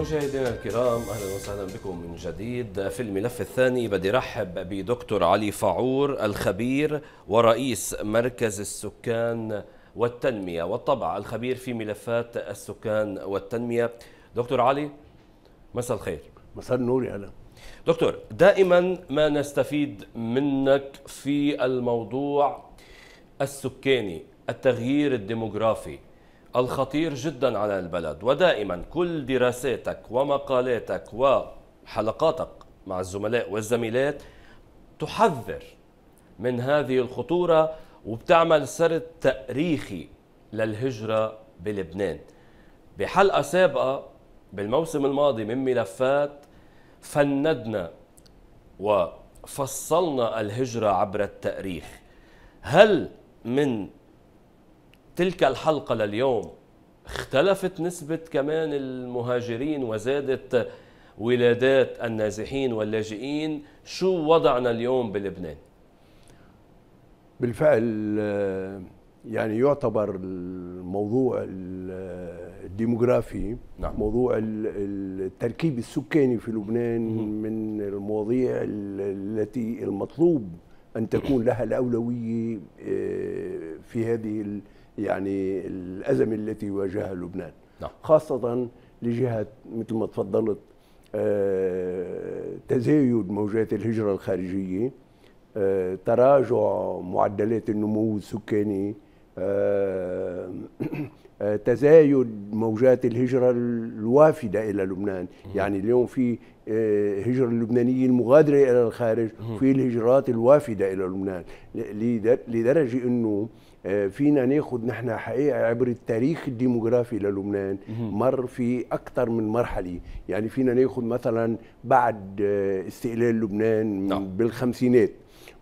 مشاهدينا الكرام اهلا وسهلا بكم من جديد في الملف الثاني بدي رحب بدكتور علي فعور الخبير ورئيس مركز السكان والتنمية والطبع الخبير في ملفات السكان والتنمية دكتور علي مساء الخير مساء النور يا هلا دكتور دائما ما نستفيد منك في الموضوع السكاني التغيير الديموغرافي الخطير جدا على البلد ودائما كل دراساتك ومقالاتك وحلقاتك مع الزملاء والزميلات تحذر من هذه الخطورة وبتعمل سرد تاريخي للهجرة بلبنان بحلقة سابقة بالموسم الماضي من ملفات فندنا وفصلنا الهجرة عبر التاريخ هل من تلك الحلقة لليوم اختلفت نسبة كمان المهاجرين وزادت ولادات النازحين واللاجئين شو وضعنا اليوم بلبنان؟ بالفعل يعني يعتبر الموضوع الديموغرافي نعم. موضوع التركيب السكاني في لبنان من المواضيع التي المطلوب ان تكون لها الاولويه آه، في هذه يعني الأزمة التي واجهها لبنان نعم. خاصة لجهة مثل ما تفضلت آه، تزايد موجات الهجرة الخارجية آه، تراجع معدلات النمو السكاني آه، تزايد موجات الهجرة الوافدة إلى لبنان يعني اليوم في هجرة اللبنانية المغادرة إلى الخارج في الهجرات الوافدة إلى لبنان لدرجة أنه آه، فينا ناخذ نحن حقيقه عبر التاريخ الديموغرافي للبنان مر في اكثر من مرحله يعني فينا ناخذ مثلا بعد آه، استقلال لبنان نعم. بالخمسينات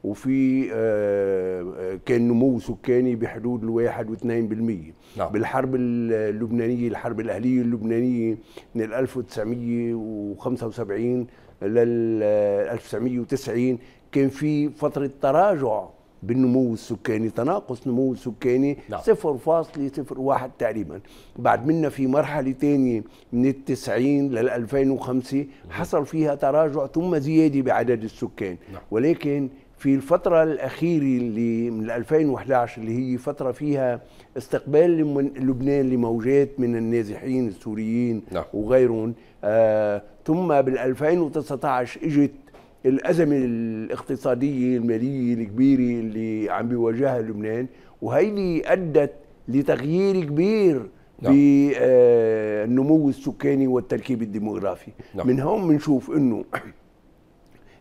وفي آه، كان نمو سكاني بحدود الواحد واثنين بالمية نعم. بالحرب اللبنانية الحرب الأهلية اللبنانية من 1975 لل 1990 كان في فترة تراجع بالنمو السكاني تناقص نمو السكاني نعم. 0.01 تقريبا بعد منا في مرحلة تانية من التسعين لل 2005 حصل فيها تراجع ثم زيادة بعدد السكان نعم. ولكن في الفترة الأخيرة اللي من 2011 اللي هي فترة فيها استقبال لبنان لموجات من النازحين السوريين نعم. وغيرهم آه ثم بال 2019 اجت الازمه الاقتصاديه الماليه الكبيره اللي عم بيواجهها لبنان وهيدي ادت لتغيير كبير نعم. بالنمو آه، السكاني والتركيب الديموغرافي نعم. من هون بنشوف انه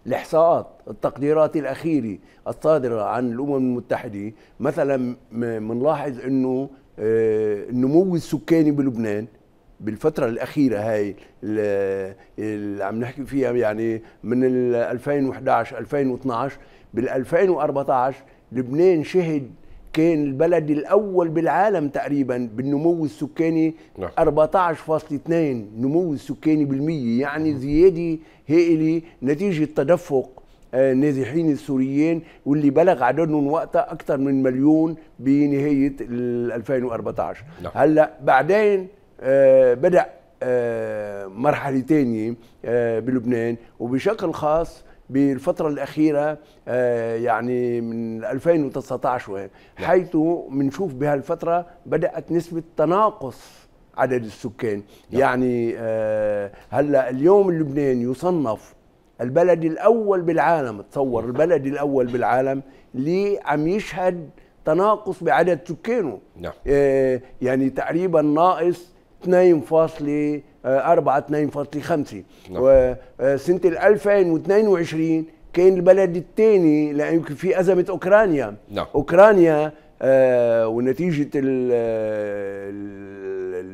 الاحصاءات التقديرات الاخيره الصادره عن الامم المتحده مثلا بنلاحظ انه آه، النمو السكاني بلبنان بالفترة الأخيرة هاي اللي عم نحكي فيها يعني من 2011 2012 بال 2014 لبنان شهد كان البلد الأول بالعالم تقريبا بالنمو السكاني نعم. 14.2 نمو السكاني بالمية يعني نعم. زيادة هائلة نتيجة تدفق آه، النازحين السوريين واللي بلغ عددهم وقتها أكثر من مليون بنهاية 2014 نعم. هلأ بعدين آه، بدأ آه، مرحلة تانية آه، بلبنان وبشكل خاص بالفترة الأخيرة يعني من 2019 وين نعم. حيث بنشوف بهالفترة بدأت نسبة تناقص عدد السكان نعم. يعني هلا اليوم اللبنان يصنف البلد الأول بالعالم تصور نعم. البلد الأول بالعالم اللي عم يشهد تناقص بعدد سكانه نعم. يعني تقريبا ناقص 2.4 2.5 وسنه 2022 كان البلد الثاني لأن يمكن في ازمه اوكرانيا نعم. اوكرانيا آه ونتيجه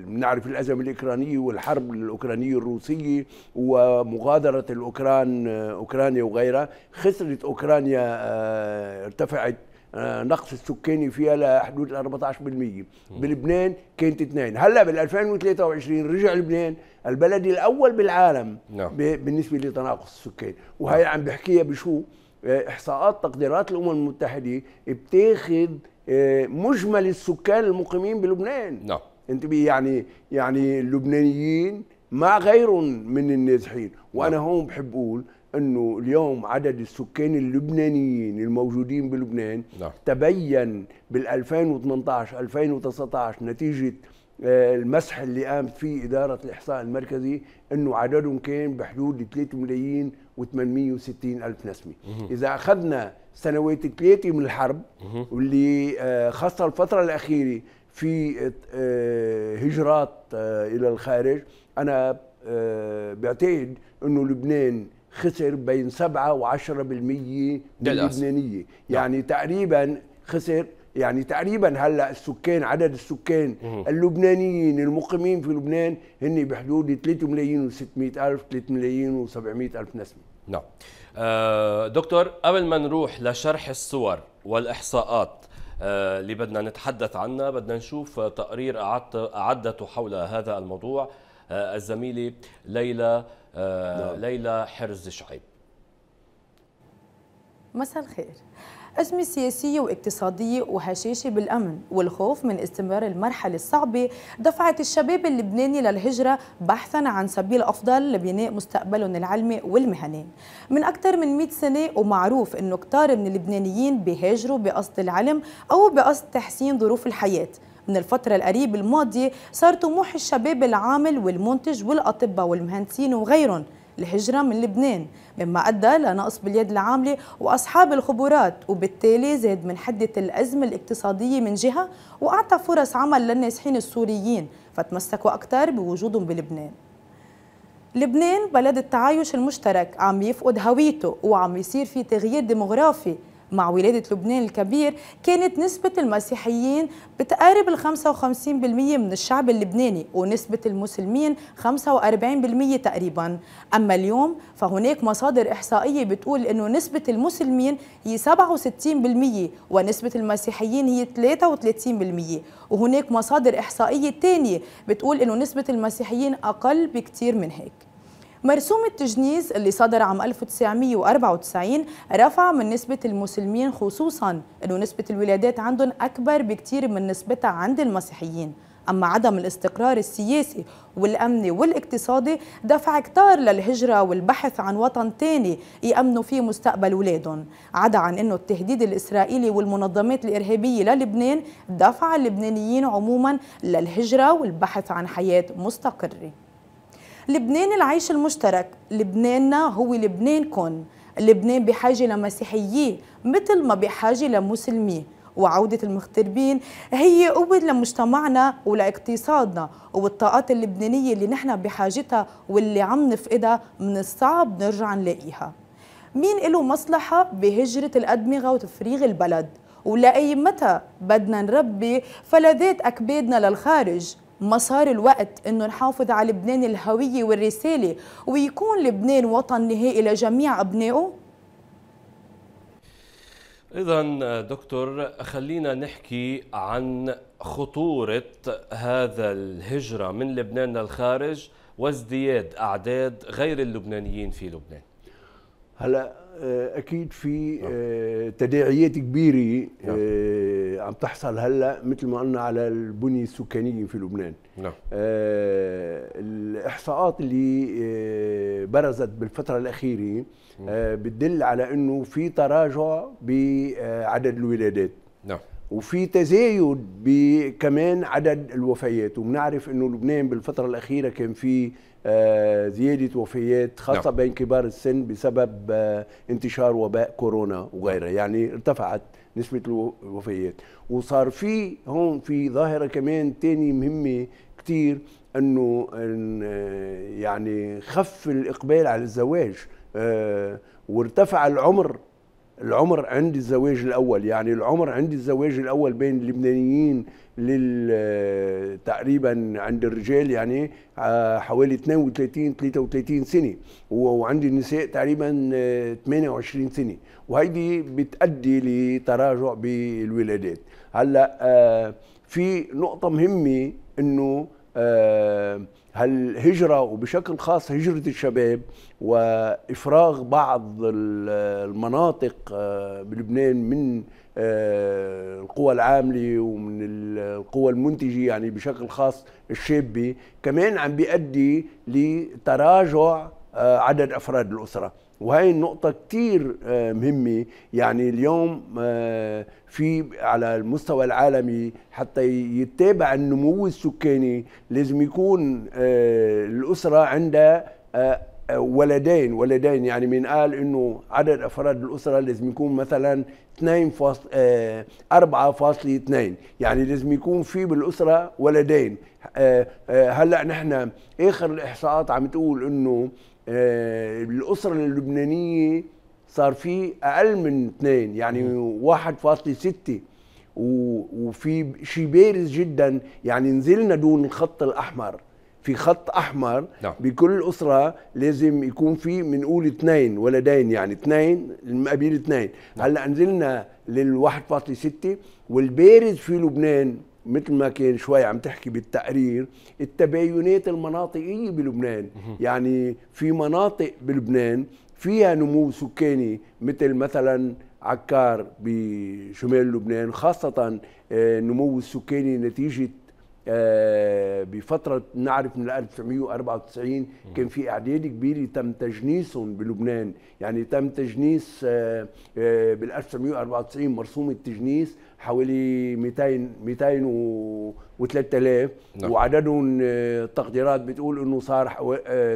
بنعرف آه، الازمه الاوكرانيه والحرب الاوكرانيه الروسيه ومغادره الاوكران آه، اوكرانيا وغيرها خسرت اوكرانيا آه ارتفعت آه، نقص السكاني فيها لحدود 14% بلبنان كانت اثنين هلا بال 2023 رجع لبنان البلد الاول بالعالم نعم. بالنسبه لتناقص السكان وهي نعم. عم بحكيها بشو آه، احصاءات تقديرات الامم المتحده بتاخذ آه، مجمل السكان المقيمين بلبنان نعم no. انتبه يعني يعني اللبنانيين مع غيرهم من النازحين وانا نعم. هون بحب اقول انه اليوم عدد السكان اللبنانيين الموجودين بلبنان نعم. تبين بال 2018 2019 نتيجه آه، المسح اللي قامت فيه إدارة الإحصاء المركزي أنه عددهم كان بحدود 3 ملايين و860 ألف نسمة إذا أخذنا سنوات الثلاثه من الحرب واللي آه، خاصة الفترة الأخيرة في آه، هجرات إلى الخارج أنا بعتقد أنه لبنان خسر بين 7 و10% من اللبنانيه نعم. يعني ده. تقريبا خسر يعني تقريبا هلا السكان عدد السكان اللبنانيين المقيمين في لبنان هن بحدود 3 ملايين و600 الف 3 ملايين و700 الف نسمه نعم آه دكتور قبل ما نروح لشرح الصور والاحصاءات آه اللي بدنا نتحدث عنها بدنا نشوف تقرير اعدته حول هذا الموضوع آه الزميله ليلى آه، نعم. ليلى حرز شعيب مساء الخير أزمة سياسية واقتصادية وهشاشة بالأمن والخوف من استمرار المرحلة الصعبة دفعت الشباب اللبناني للهجرة بحثا عن سبيل أفضل لبناء مستقبلهم العلمي والمهني من أكثر من 100 سنة ومعروف أنه كتار من اللبنانيين بيهاجروا بقصد العلم أو بقصد تحسين ظروف الحياة من الفترة القريبة الماضية صار طموح الشباب العامل والمنتج والأطباء والمهندسين وغيرهم الهجرة من لبنان مما أدى لنقص باليد العاملة وأصحاب الخبرات وبالتالي زاد من حدة الأزمة الاقتصادية من جهة وأعطى فرص عمل للنازحين السوريين فتمسكوا أكثر بوجودهم بلبنان لبنان بلد التعايش المشترك عم يفقد هويته وعم يصير في تغيير ديموغرافي مع ولادة لبنان الكبير كانت نسبة المسيحيين بتقارب ال 55% من الشعب اللبناني ونسبة المسلمين 45% تقريبا أما اليوم فهناك مصادر إحصائية بتقول أنه نسبة المسلمين هي 67% ونسبة المسيحيين هي 33% وهناك مصادر إحصائية تانية بتقول أنه نسبة المسيحيين أقل بكتير من هيك مرسوم التجنيز اللي صدر عام 1994 رفع من نسبة المسلمين خصوصا أنه نسبة الولادات عندهم أكبر بكتير من نسبتها عند المسيحيين أما عدم الاستقرار السياسي والأمني والاقتصادي دفع كتار للهجرة والبحث عن وطن تاني يأمنوا فيه مستقبل ولادهم عدا عن أنه التهديد الإسرائيلي والمنظمات الإرهابية للبنان دفع اللبنانيين عموما للهجرة والبحث عن حياة مستقرة لبنان العيش المشترك لبناننا هو لبنانكن لبنان بحاجة لمسيحييه مثل ما بحاجة لمسلميه وعودة المغتربين هي قوة لمجتمعنا ولاقتصادنا والطاقات اللبنانية اللي نحن بحاجتها واللي عم نفقدها من الصعب نرجع نلاقيها مين له مصلحة بهجرة الأدمغة وتفريغ البلد ولأي متى بدنا نربي فلذات أكبادنا للخارج ما صار الوقت انه نحافظ على لبنان الهويه والرساله ويكون لبنان وطن نهائي لجميع ابنائه اذا دكتور خلينا نحكي عن خطوره هذا الهجره من لبنان للخارج وازدياد اعداد غير اللبنانيين في لبنان هلا آه، اكيد في آه، تداعيات كبيره نعم. آه، عم تحصل هلا مثل ما قلنا على البنيه السكانيه في لبنان نعم الاحصاءات اللي برزت بالفتره الاخيره بتدل على انه في تراجع بعدد الولادات نعم وفي تزايد بكمان عدد الوفيات وبنعرف انه لبنان بالفتره الاخيره كان في آه، زياده وفيات خاصه نعم. بين كبار السن بسبب آه، انتشار وباء كورونا وغيره نعم. يعني ارتفعت نسبه الوفيات وصار في هون في ظاهره كمان تاني مهمه كثير انه آه، يعني خف الاقبال على الزواج وارتفع العمر العمر عند الزواج الاول يعني العمر عند الزواج الاول بين اللبنانيين لل تقريبا عند الرجال يعني آه، حوالي 32 33 سنه وعند النساء تقريبا 28 آه، سنه وهيدي بتؤدي لتراجع بالولادات هلا آه، في نقطه مهمه انه هالهجرة وبشكل خاص هجرة الشباب وإفراغ بعض المناطق بلبنان من آه، القوى العامله ومن القوى المنتجه يعني بشكل خاص الشابه كمان عم بيؤدي لتراجع آه، عدد افراد الاسره وهي النقطة كتير آه، مهمة يعني اليوم في على المستوى العالمي حتى يتابع النمو السكاني لازم يكون الأسرة عندها ولدين ولدين يعني من قال انه عدد افراد الاسره لازم يكون مثلا 2.4.2 آه، يعني لازم يكون في بالاسره ولدين آه، آه، هلا نحن اخر الاحصاءات عم تقول انه الاسره اللبنانيه صار في اقل من اثنين يعني 1.6 وفي شيء بارز جدا يعني نزلنا دون الخط الاحمر في خط احمر نعم. بكل اسره لازم يكون في بنقول اثنين ولدين يعني اثنين المقابيل اثنين نعم. هلا نزلنا لل 1.6 والبارز في لبنان مثل ما كان شوي عم تحكي بالتقرير التباينات المناطقيه بلبنان يعني في مناطق بلبنان فيها نمو سكاني مثل مثلا عكار بشمال لبنان خاصه النمو آه، السكاني نتيجه آه، بفترة نعرف من 1994 كان في إعداد كبير تم تجنيسهم بلبنان يعني تم تجنيس آه، آه، بال 1994 مرسوم التجنيس حوالي 200 200 و 3000 نعم. وعددهم تقديرات بتقول انه صار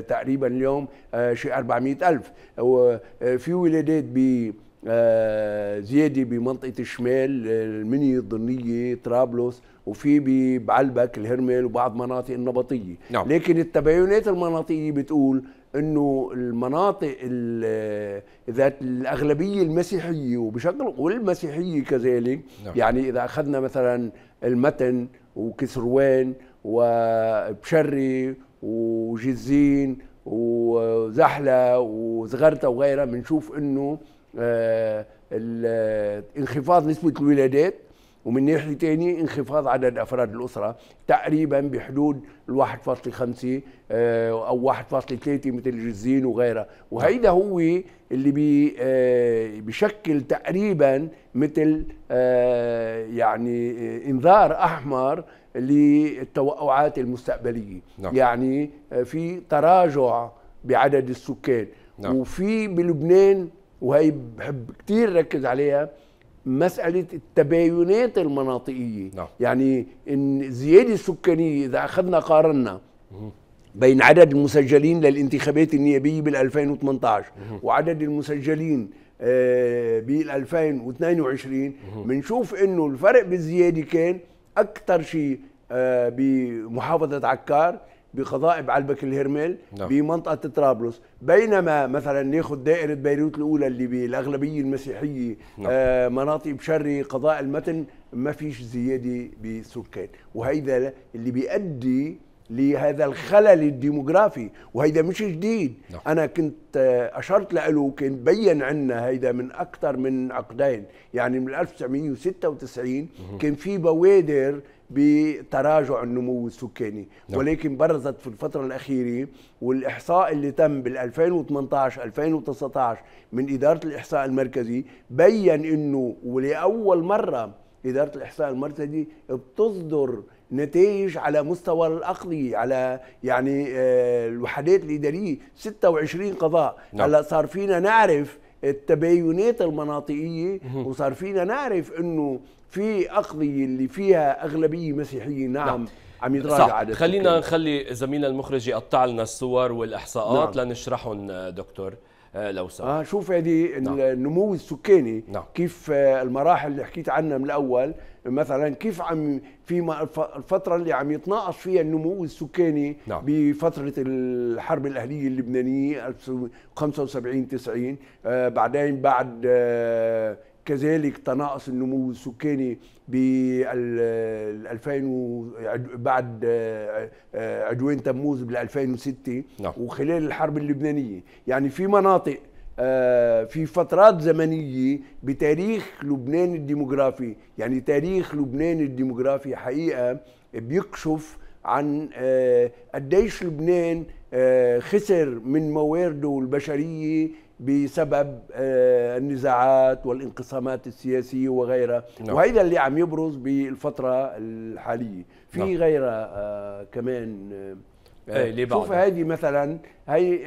تقريبا اليوم شيء 400000 وفي ولادات ب آه، زيادة بمنطقة الشمال المنيه آه، الضنية طرابلس وفي بعلبك الهرمل وبعض مناطق النبطية نعم. لكن التباينات المناطقية بتقول انه المناطق آه، ذات الاغلبيه المسيحيه وبشكل والمسيحيه كذلك نعم. يعني اذا اخذنا مثلا المتن وكسروان وبشري وجزين وزحله وزغرته وغيرها بنشوف انه آه، آه، انخفاض نسبه الولادات ومن ناحيه ثانيه انخفاض عدد افراد الاسره تقريبا بحدود ال 1.5 آه، او 1.3 مثل الجزين وغيرها وهيدا هو اللي بي بشكل تقريبا مثل يعني انذار احمر للتوقعات المستقبليه نعم. يعني في تراجع بعدد السكان نعم. وفي بلبنان وهي بحب كثير ركز عليها مسألة التباينات المناطقية نعم. يعني إن الزيادة السكانية إذا أخذنا قارنا بين عدد المسجلين للانتخابات النيابية بال 2018 وعدد المسجلين آه، بال 2022 بنشوف إنه الفرق بالزيادة كان أكثر شيء آه، بمحافظة عكار بقضاء بعلبك الهرمل نعم. بمنطقه طرابلس بينما مثلا ناخذ دائره بيروت الاولى اللي بالاغلبيه المسيحيه نعم. آه مناطق بشري قضاء المتن ما فيش زياده بالسكان وهذا اللي بيؤدي لهذا الخلل الديموغرافي وهيدا مش جديد نعم. انا كنت آه، اشرت له وكان بين عنا هيدا من اكثر من عقدين يعني من 1996 كان في بوادر بتراجع النمو السكاني نعم. ولكن برزت في الفترة الأخيرة والإحصاء اللي تم بال2018-2019 من إدارة الإحصاء المركزي بيّن أنه ولأول مرة إدارة الإحصاء المركزي بتصدر نتائج على مستوى الأقلية على يعني آه، الوحدات الإدارية 26 قضاء نعم. هلا صار فينا نعرف التباينات المناطقيه وصار فينا نعرف انه في اقضيه اللي فيها اغلبيه مسيحيه نعم, عم يتراجع صح. عدد خلينا نخلي زميلنا المخرج يقطع لنا الصور والاحصاءات نعم. لنشرحهم دكتور آه، لو سمحت آه شوف هذه نعم. النمو السكاني نعم. كيف آه، المراحل اللي حكيت عنها من الاول مثلا كيف عم في الفتره اللي عم يتناقص فيها النمو السكاني نعم. بفتره الحرب الاهليه اللبنانيه 75 90 آه بعدين بعد آه كذلك تناقص النمو السكاني ب 2000 بعد آه، آه، عدوان تموز بال 2006 نعم. وخلال الحرب اللبنانيه يعني في مناطق آه، في فترات زمنية بتاريخ لبنان الديموغرافي يعني تاريخ لبنان الديموغرافي حقيقة بيكشف عن آه، قديش لبنان آه، خسر من موارده البشرية بسبب النزاعات والانقسامات السياسية وغيرها نعم. وهذا اللي عم يبرز بالفترة الحالية في نعم. غيرها كمان إيه، شوف هذه مثلا هي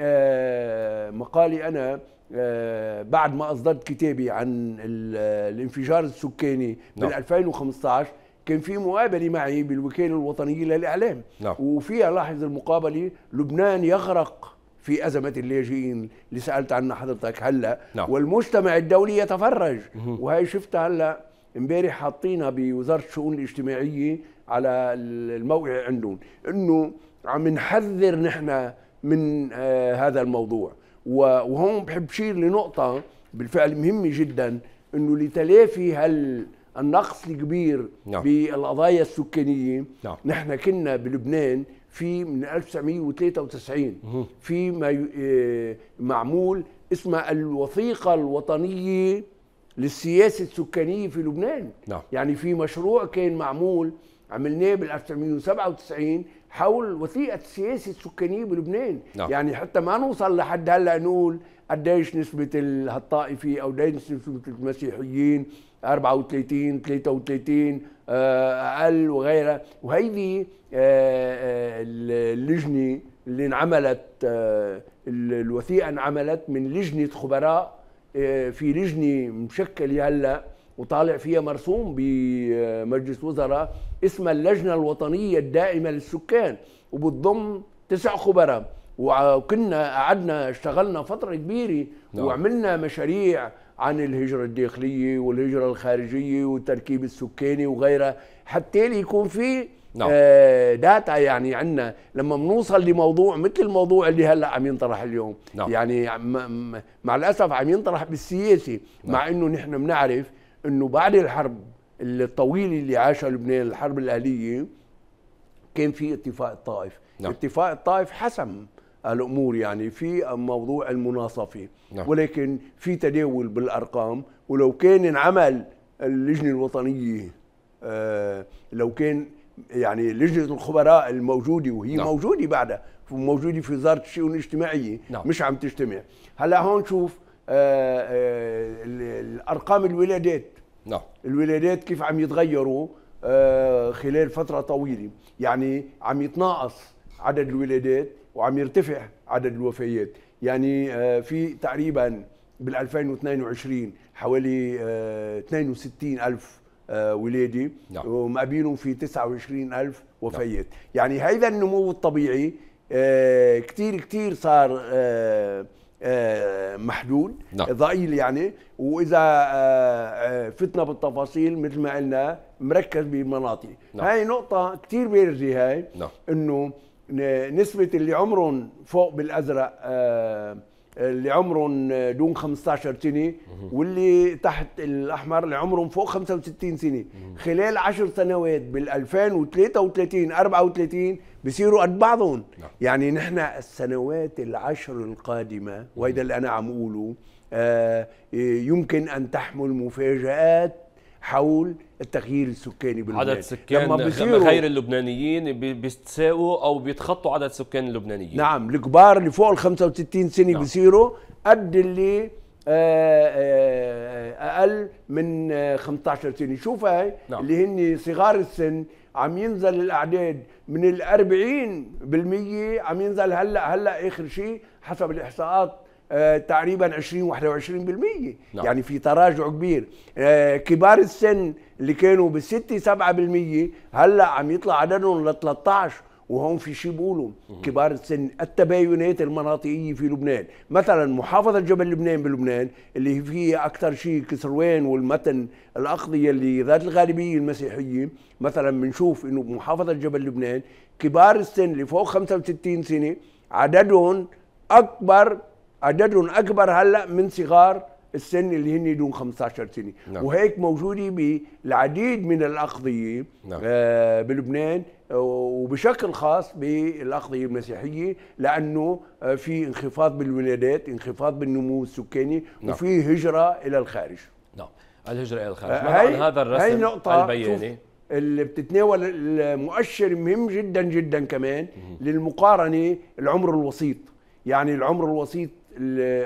مقالي أنا آه، بعد ما اصدرت كتابي عن الانفجار السكاني نعم. من نعم. 2015 كان في مقابله معي بالوكاله الوطنيه للاعلام نعم. وفيها لاحظ المقابله لبنان يغرق في أزمة اللاجئين اللي سألت عنها حضرتك هلا نعم. والمجتمع الدولي يتفرج وهي شفتها هلا امبارح حاطينها بوزارة الشؤون الاجتماعية على الموقع عندهم انه عم نحذر نحن من آه هذا الموضوع وهون بحب شير لنقطة بالفعل مهمة جدا أنه لتلافي هال النقص الكبير نعم. بالقضايا السكانية نعم. نحن كنا بلبنان في من 1993 في ما آه، معمول اسمها الوثيقة الوطنية للسياسة السكانية في لبنان نعم. يعني في مشروع كان معمول عملناه بال 1997 حول وثيقه السياسه السكانيه بلبنان نعم. يعني حتى ما نوصل لحد هلا نقول قديش نسبه الطائفي او قديش نسبه المسيحيين 34 33 آه، اقل وغيرها وهيدي آه، آه، اللجنه اللي انعملت الوثيقه انعملت من لجنه خبراء في لجنه مشكله هلا وطالع فيها مرسوم بمجلس وزراء اسمها اللجنة الوطنية الدائمة للسكان وبتضم تسع خبراء وكنا قعدنا اشتغلنا فترة كبيرة نعم. وعملنا مشاريع عن الهجرة الداخلية والهجرة الخارجية والتركيب السكاني وغيرها حتى يكون في نعم. آه داتا يعني عندنا لما بنوصل لموضوع مثل الموضوع اللي هلا عم ينطرح اليوم نعم. يعني مع الاسف عم ينطرح بالسياسه نعم. مع انه نحن بنعرف انه بعد الحرب الطويله اللي عاشها لبنان الحرب الاهليه كان في اتفاق الطائف نعم. اتفاق الطائف حسم الامور يعني في موضوع المناصفه نعم. ولكن في تداول بالارقام ولو كان انعمل اللجنه الوطنيه آه لو كان يعني لجنه الخبراء الموجوده وهي نعم. موجوده بعدها موجوده في وزاره الشؤون الاجتماعيه نعم. مش عم تجتمع هلا هون شوف آه، آه، الارقام الولادات نعم الولادات كيف عم يتغيروا آه، خلال فتره طويله يعني عم يتناقص عدد الولادات وعم يرتفع عدد الوفيات يعني في تقريبا بال 2022 حوالي 62 ألف ولادة نعم. ومقابلهم في 29 ألف وفيات نعم. يعني هذا النمو الطبيعي كتير كتير صار آه، محلول نعم. ضئيل يعني واذا آه، آه، فتنا بالتفاصيل مثل ما قلنا مركز بمناطق نعم. هاي نقطه كثير بارزه هاي نعم. انه نسبه اللي عمرهم فوق بالازرق اللي عمرهم دون 15 سنه واللي تحت الاحمر اللي عمرهم فوق 65 سنه خلال 10 سنوات بال 2033 34 بصيروا قد بعضهم نعم. يعني نحن السنوات العشر القادمة وهذا اللي أنا عم أقوله آه يمكن أن تحمل مفاجآت حول التغيير السكاني بلبنان عدد سكان لما غير اللبنانيين بيتساووا او بيتخطوا عدد سكان اللبنانيين نعم الكبار اللي فوق ال 65 سنه نعم. بصيروا قد اللي آه، آه، اقل من 15 آه، سنه شوف هاي نعم. اللي هن صغار السن عم ينزل الاعداد من ال 40% عم ينزل هلا هلا اخر شيء حسب الاحصاءات آه تقريبا 20 21% نعم. يعني في تراجع كبير آه كبار السن اللي كانوا ب 6 7% هلا عم يطلع عددهم ل 13 وهون في شيء بيقولوا كبار السن التباينات المناطقيه في لبنان مثلا محافظه جبل لبنان بلبنان اللي فيها اكثر شيء كسروان والمتن الاقضيه اللي ذات الغالبيه المسيحيه مثلا بنشوف انه بمحافظه جبل لبنان كبار السن اللي فوق 65 سنه عددهم اكبر عددهم اكبر هلا من صغار السن اللي هن دون 15 سنه نعم. وهيك موجوده بالعديد من الاقضيه نعم. آه بلبنان وبشكل خاص بالاقضيه المسيحيه لانه آه، في انخفاض بالولادات، انخفاض بالنمو السكاني نعم. وفي هجره الى الخارج. نعم، الهجره الى الخارج، آه، ماذا عن هذا الرسم هاي نقطة البياني؟ اللي بتتناول المؤشر مهم جدا جدا كمان للمقارنه العمر الوسيط، يعني العمر الوسيط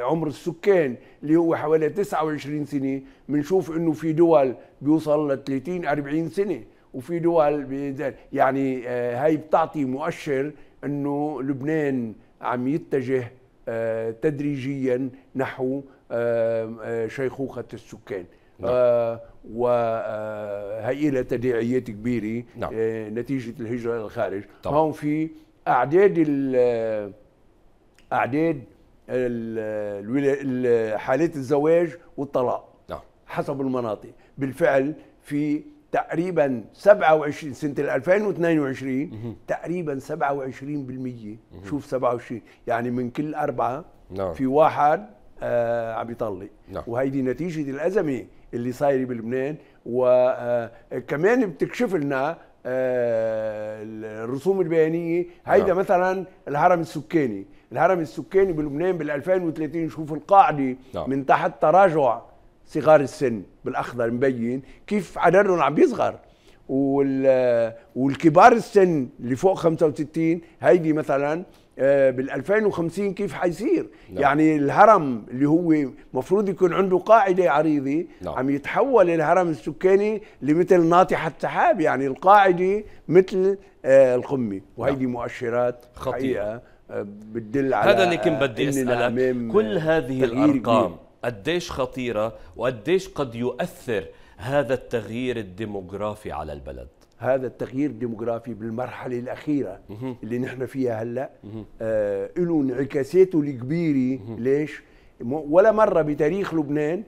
عمر السكان اللي هو حوالي 29 سنه بنشوف انه في دول بيوصل ل 30 40 سنه وفي دول يعني آه، هاي بتعطي مؤشر انه لبنان عم يتجه آه، تدريجيا نحو آه، شيخوخه السكان نعم. وهي وهيئه تداعيات كبيره نعم. نتيجه الهجره للخارج طبعا. هون في اعداد ال اعداد ال حالات الزواج والطلاق نعم. حسب المناطق بالفعل في تقريبا 27 سنه 2022 تقريبا 27% شوف 27 يعني من كل اربعه نعم. في واحد آه عم يطلق نعم. وهيدي نتيجه الازمه اللي صايره بلبنان وكمان آه، بتكشف لنا آه، الرسوم البيانيه هيدا نعم. مثلا الهرم السكاني الهرم السكاني بلبنان بال 2030 شوف القاعده نعم. من تحت تراجع صغار السن بالاخضر مبين كيف عددهم عم بيصغر والكبار السن اللي فوق 65 هيدي مثلا آه، بال 2050 كيف حيصير نعم. يعني الهرم اللي هو مفروض يكون عنده قاعده عريضه نعم. عم يتحول الهرم السكاني لمثل ناطحه سحاب يعني القاعده مثل آه، القمه نعم. وهيدي نعم. مؤشرات خطيره آه، بتدل على هذا اللي كنت بدي اسالك كل هذه الارقام كبير. قديش خطيرة وقديش قد يؤثر هذا التغيير الديموغرافي على البلد هذا التغيير الديموغرافي بالمرحلة الأخيرة اللي نحن فيها هلأ آه له انعكاساته الكبيرة ليش؟ ولا مرة بتاريخ لبنان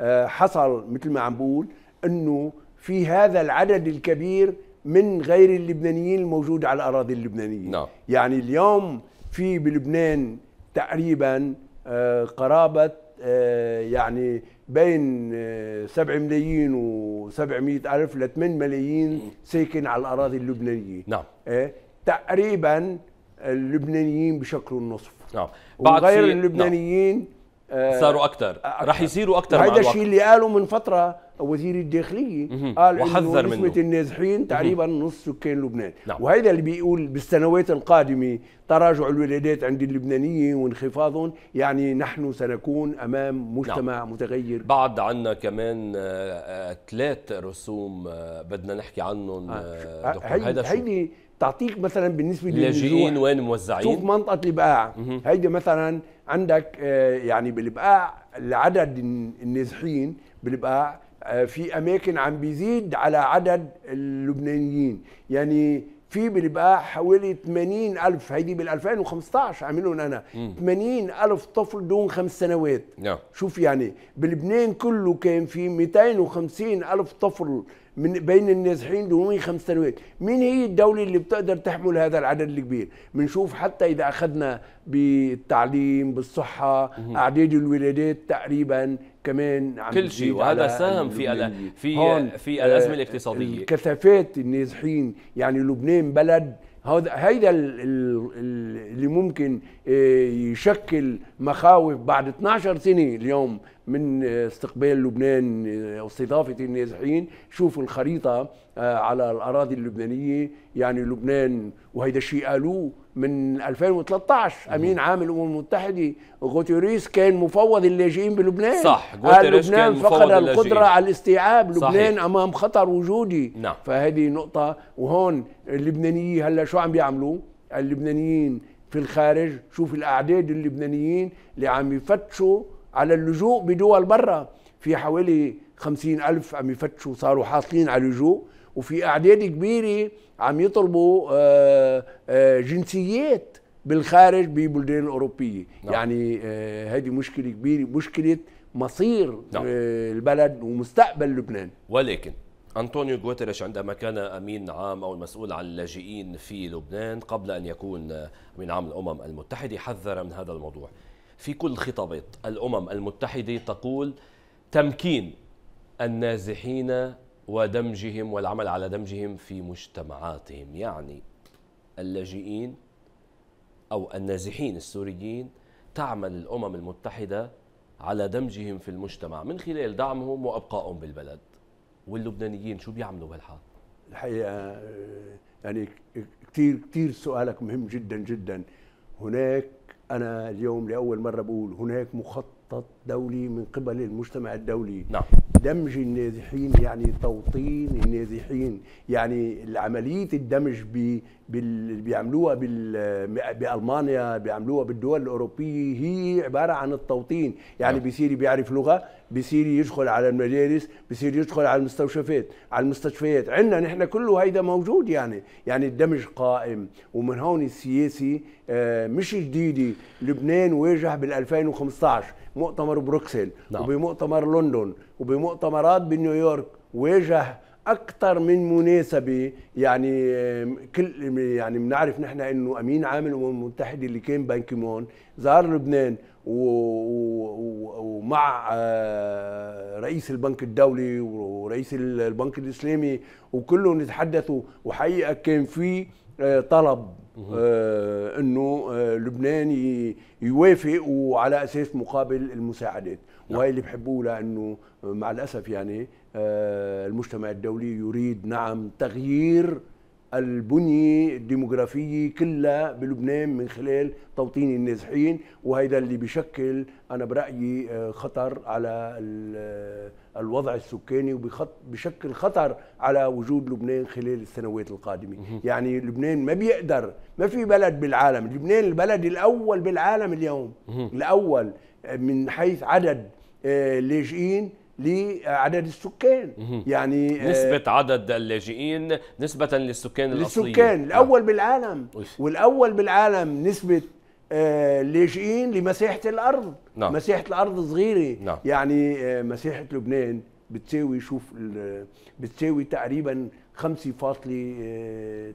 آه حصل مثل ما عم بقول أنه في هذا العدد الكبير من غير اللبنانيين الموجود على الأراضي اللبنانية نعم. يعني اليوم في بلبنان تقريبا آه قرابة آه، يعني بين 7 آه، ملايين و700 ألف ل 8 ملايين ساكن على الأراضي اللبنانية نعم آه، تقريبا اللبنانيين بشكلوا النصف نعم بعد غير نعم. اللبنانيين نعم. صاروا اكثر رح يصيروا اكثر هذا الشيء اللي قالوا من فتره وزير الداخليه قال وحذر انه نسبه النازحين تقريبا نص سكان لبنان نعم. وهذا اللي بيقول بالسنوات القادمه تراجع الولادات عند اللبنانيه وانخفاضهم يعني نحن سنكون امام نعم. مجتمع نعم. متغير بعد عنا كمان آه، آه، ثلاث رسوم آه، بدنا نحكي عنهم آه. دكتور هيدا هيدي تعطيك مثلا بالنسبه للاجئين وين موزعين شوف منطقه البقاع هيدي مثلا عندك يعني بالبقاع العدد النازحين بالبقاع آه، في اماكن عم بيزيد على عدد اللبنانيين يعني في بيبقى حوالي 80 ألف هيدي بال 2015 عاملهم أنا مم. 80 ألف طفل دون خمس سنوات yeah. نعم. شوف يعني بلبنان كله كان في 250 ألف طفل من بين النازحين دون خمس سنوات مين هي الدولة اللي بتقدر تحمل هذا العدد الكبير بنشوف حتى إذا أخذنا بالتعليم بالصحة مم. أعداد الولادات تقريبا كمان عم كل شيء وهذا ساهم في في هون في الازمه آه، الاقتصاديه الكثافات النازحين يعني لبنان بلد هذا هيدا اللي ممكن آه، يشكل مخاوف بعد 12 سنه اليوم من استقبال لبنان آه، واستضافة النازحين شوفوا الخريطة آه، على الأراضي اللبنانية يعني لبنان وهيدا الشيء قالوه من 2013 امين عام الامم المتحده غوتيريس كان مفوض اللاجئين بلبنان صح قال لبنان فقد القدره على الاستيعاب صحيح. لبنان امام خطر وجودي نعم. فهذه نقطه وهون اللبنانيين هلا شو عم بيعملوا اللبنانيين في الخارج شوف الاعداد اللبنانيين اللي عم يفتشوا على اللجوء بدول برا في حوالي خمسين ألف عم يفتشوا صاروا حاصلين على اللجوء وفي أعداد كبيرة عم يطلبوا آه، آه، جنسيات بالخارج ببلدان الأوروبية نعم. يعني آه، هذه مشكلة كبيرة مشكلة مصير نعم. البلد ومستقبل لبنان ولكن أنطونيو غوتيريش عندما كان أمين عام أو المسؤول عن اللاجئين في لبنان قبل أن يكون أمين عام الأمم المتحدة حذر من هذا الموضوع في كل خطابات الأمم المتحدة تقول تمكين النازحين ودمجهم والعمل على دمجهم في مجتمعاتهم يعني اللاجئين أو النازحين السوريين تعمل الأمم المتحدة على دمجهم في المجتمع من خلال دعمهم وابقائهم بالبلد واللبنانيين شو بيعملوا بهالحال الحقيقه آه، يعني كثير كثير سؤالك مهم جدا جدا هناك انا اليوم لاول مره بقول هناك مخطط دولي من قبل المجتمع الدولي نعم. دمج النازحين يعني توطين النازحين يعني عمليه الدمج بي بال... بيعملوها بال... بالمانيا بيعملوها بالدول الاوروبيه هي عباره عن التوطين يعني نعم. بيصير بيعرف لغه بصير يدخل على المدارس بصير يدخل على المستشفيات على المستشفيات عندنا نحن كله هيدا موجود يعني يعني الدمج قائم ومن هون السياسي آه، مش جديده لبنان واجه بال2015 مؤتمر بروكسل نعم. وبمؤتمر لندن وبمؤتمرات بنيويورك واجه اكثر من مناسبه يعني آه، كل يعني بنعرف نحن انه امين عام الامم المتحده اللي كان بانكيمون زار لبنان و مع آه، رئيس البنك الدولي ورئيس البنك الاسلامي وكلهم يتحدثوا وحقيقه كان في آه، طلب آه، انه لبنان يوافق وعلى اساس مقابل المساعدات نعم. وهي اللي بحبوه لانه مع الاسف يعني المجتمع الدولي يريد نعم تغيير البنية الديموغرافية كلها بلبنان من خلال توطين النازحين وهيدا اللي بشكل أنا برأيي آه، خطر على آه، الوضع السكاني وبشكل خطر على وجود لبنان خلال السنوات القادمة يعني لبنان ما بيقدر ما في بلد بالعالم لبنان البلد الأول بالعالم اليوم الأول آه، من حيث عدد لاجئين لعدد السكان يعني آه، نسبة آه عدد اللاجئين نسبة للسكان الاصليين للسكان آه. الاول آه. بالعالم والاول بالعالم نسبة آه اللاجئين لمساحة الارض نعم. مساحة الارض صغيرة نعم. يعني آه، مساحة لبنان بتساوي شوف بتساوي تقريبا 5.8%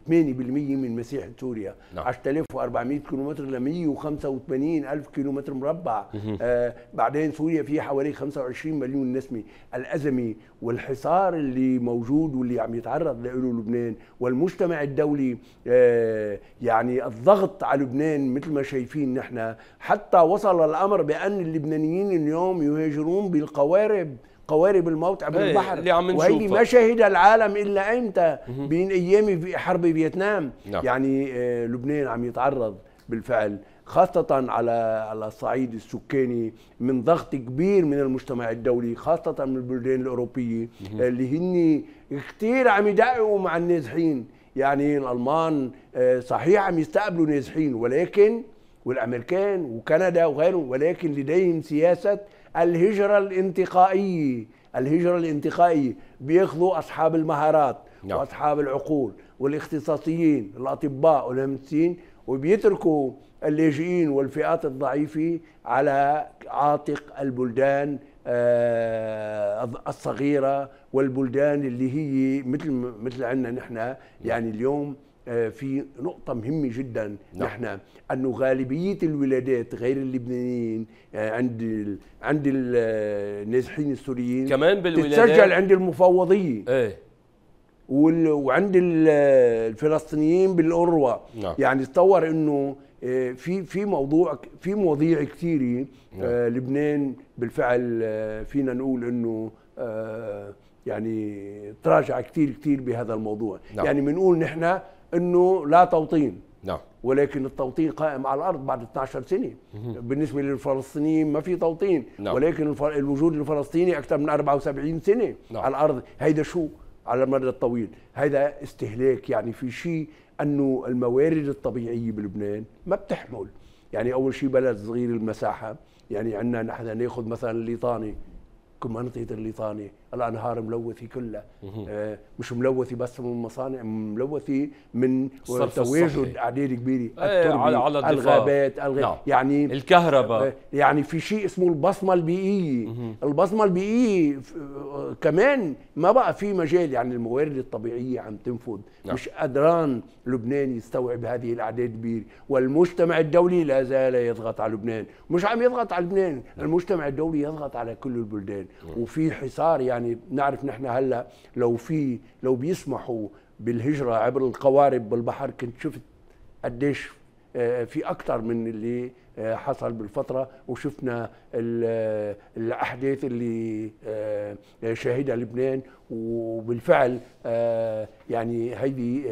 من مساحه سوريا نعم. 10400 كيلومتر ل 185 الف كيلومتر مربع آه بعدين سوريا فيها حوالي 25 مليون نسمه الازمه والحصار اللي موجود واللي عم يتعرض له لبنان والمجتمع الدولي آه يعني الضغط على لبنان مثل ما شايفين نحن حتى وصل الامر بان اللبنانيين اليوم يهاجرون بالقوارب قوارب الموت عبر إيه، البحر اللي عم وهيدي ما شهدها العالم الا امتى بين ايام في حرب فيتنام نعم. يعني آه، لبنان عم يتعرض بالفعل خاصة على على الصعيد السكاني من ضغط كبير من المجتمع الدولي خاصة من البلدان الأوروبية آه، اللي هن كثير عم يدققوا مع النازحين يعني الألمان آه، صحيح عم يستقبلوا نازحين ولكن والأمريكان وكندا وغيره ولكن لديهم سياسة الهجرة الانتقائية الهجرة الانتقائية بياخذوا أصحاب المهارات نعم. وأصحاب العقول والاختصاصيين الأطباء والمهندسين وبيتركوا اللاجئين والفئات الضعيفة على عاتق البلدان آه، الصغيرة والبلدان اللي هي مثل مثل عندنا نحن يعني نعم. اليوم آه، في نقطة مهمة جدا نعم. نحن أنه غالبية الولادات غير اللبنانيين آه، عند عند آه، النازحين السوريين كمان بالولادات تتسجل عند المفوضية ايه وعند الفلسطينيين بالأروة نعم. يعني تصور أنه في في موضوع في مواضيع كثيرة نعم. لبنان بالفعل فينا نقول أنه يعني تراجع كثير كثير بهذا الموضوع نعم. يعني بنقول نحن انه لا توطين نعم ولكن التوطين قائم على الارض بعد 12 سنه بالنسبه للفلسطينيين ما في توطين نعم. ولكن الوجود الفلسطيني اكثر من 74 سنه نعم. على الارض هيدا شو على المدى الطويل هذا استهلاك يعني في شيء انه الموارد الطبيعيه بلبنان ما بتحمل يعني اول شيء بلد صغير المساحه يعني عندنا نحن ناخذ مثلا الليطاني كم منطقه الليطاني الانهار ملوثه كلها آه، مش ملوثه بس من مصانع ملوثه من تواجد اعداد كبيره التربه على الغابات الغ... نعم. يعني الكهرباء آه، يعني في شيء اسمه البصمه البيئيه البصمه البيئيه آه، كمان ما بقى في مجال يعني الموارد الطبيعيه عم تنفذ نعم. مش قدران لبنان يستوعب هذه الاعداد الكبيره والمجتمع الدولي لا زال يضغط على لبنان مش عم يضغط على لبنان نعم. المجتمع الدولي يضغط على كل البلدان نعم. وفي حصار يعني يعني نعرف نحن هلا لو في لو بيسمحوا بالهجره عبر القوارب بالبحر كنت شفت قديش آه، في اكثر من اللي آه، حصل بالفتره وشفنا آه، الاحداث اللي شهدها لبنان وبالفعل يعني هيدي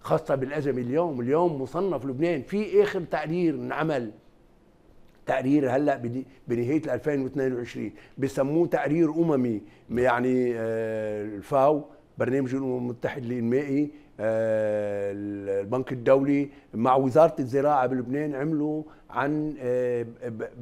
خاصه بالازمه اليوم اليوم مصنف لبنان في اخر تقرير انعمل تقرير هلا بنهايه 2022 بسموه تقرير اممي يعني آه، الفاو برنامج الامم المتحده الانمائي آه، البنك الدولي مع وزاره الزراعه بلبنان عملوا عن آه،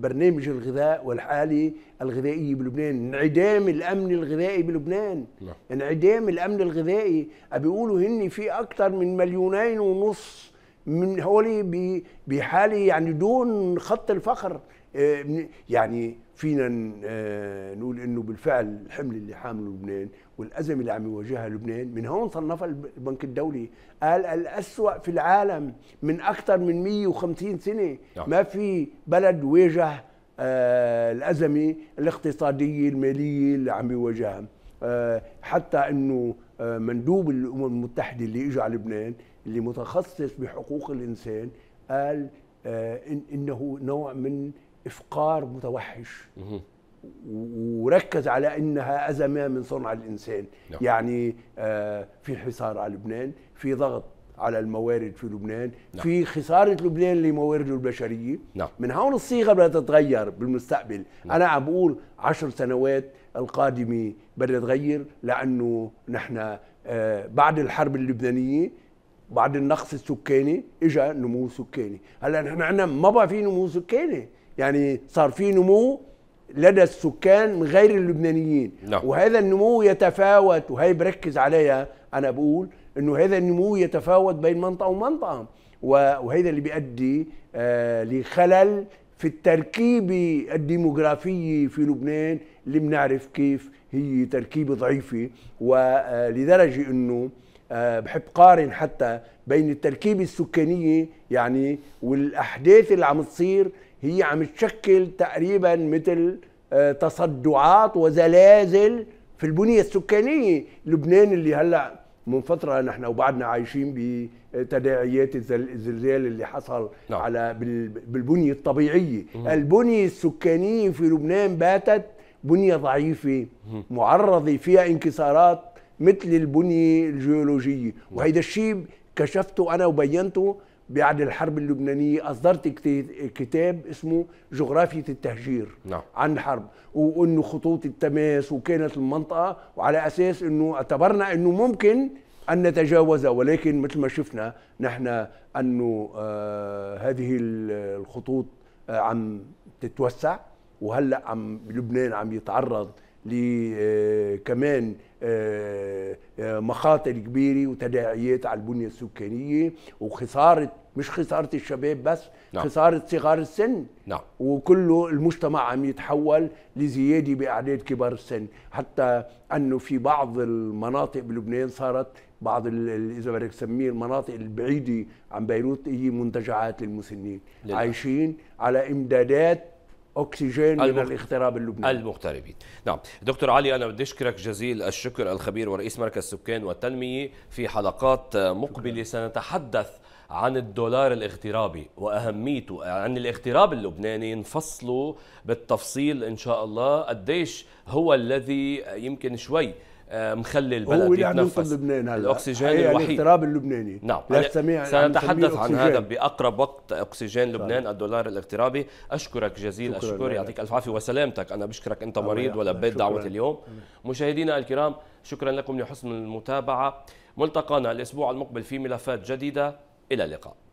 برنامج الغذاء والحاله الغذائيه بلبنان، انعدام الامن الغذائي بلبنان نعم. انعدام الامن الغذائي بيقولوا هن في اكثر من مليونين ونص من حوالي بحالي يعني دون خط الفقر آه، يعني فينا آه، نقول انه بالفعل الحمل اللي حامله لبنان والازمه اللي عم يواجهها لبنان من هون صنفها البنك الدولي قال الاسوا في العالم من اكثر من 150 سنه نعم. ما في بلد واجه آه، الازمه الاقتصاديه الماليه اللي عم يواجهها حتى انه مندوب الامم المتحده اللي اجى على لبنان اللي متخصص بحقوق الانسان قال آه، انه نوع من افقار متوحش وركز على انها ازمه من صنع الانسان نعم. يعني آه، في حصار على لبنان في ضغط على الموارد في لبنان نعم. في خسارة لبنان لموارده البشرية نعم. من هون الصيغة بدها تتغير بالمستقبل نعم. أنا عم بقول عشر سنوات القادمة بدها تغير لأنه نحن آه، بعد الحرب اللبنانية بعد النقص السكاني اجى نمو سكاني هلا نحن عندنا ما بقى في نمو سكاني يعني صار في نمو لدى السكان غير اللبنانيين لا. نعم. وهذا النمو يتفاوت وهي بركز عليها انا بقول انه هذا النمو يتفاوت بين منطقه ومنطقه وهذا اللي بيؤدي آه لخلل في التركيبة الديموغرافية في لبنان اللي بنعرف كيف هي تركيبة ضعيفة ولدرجة آه، أنه آه، بحب قارن حتى بين التركيبة السكانية يعني والأحداث اللي عم تصير هي عم تشكل تقريبا مثل آه، تصدعات وزلازل في البنية السكانية لبنان اللي هلأ من فترة نحن وبعدنا عايشين بتداعيات الزلزال اللي حصل نعم. على بالبنية الطبيعية مم. البنية السكانية في لبنان باتت بنية ضعيفة مم. معرضة فيها انكسارات مثل البنية الجيولوجية وهيدا الشيء كشفته أنا وبينته بعد الحرب اللبنانية أصدرت كتاب اسمه جغرافية التهجير نعم. عن الحرب وأنه خطوط التماس وكانت المنطقة وعلى أساس أنه اعتبرنا أنه ممكن أن نتجاوزها ولكن مثل ما شفنا نحن أنه آه هذه الخطوط آه عم تتوسع وهلأ عم لبنان عم يتعرض لكمان آه آه، آه، مخاطر كبيرة وتداعيات على البنية السكانية وخسارة مش خسارة الشباب بس نعم. خسارة صغار السن نعم. وكله المجتمع عم يتحول لزيادة بأعداد كبار السن حتى أنه في بعض المناطق بلبنان صارت بعض اذا بدك تسميه المناطق البعيده عن بيروت هي منتجعات للمسنين عايشين على امدادات اكسجين المغ... من الاغتراب اللبناني المغتربين نعم دكتور علي انا بدي اشكرك جزيل الشكر الخبير ورئيس مركز السكان والتنميه في حلقات مقبله سنتحدث عن الدولار الاغترابي واهميته عن الاغتراب اللبناني نفصله بالتفصيل ان شاء الله قديش هو الذي يمكن شوي آه، مخلي البلد هو اللي عم ينقذ لبنان هلا الاكسجين الوحيد الاضطراب اللبناني نعم سنتحدث عن هذا باقرب وقت اكسجين لبنان الدولار الاغترابي اشكرك جزيل الشكر يعطيك الف عافيه وسلامتك انا بشكرك انت مريض ولبيت دعوه اليوم مشاهدينا الكرام شكرا لكم لحسن المتابعه ملتقانا الاسبوع المقبل في ملفات جديده الى اللقاء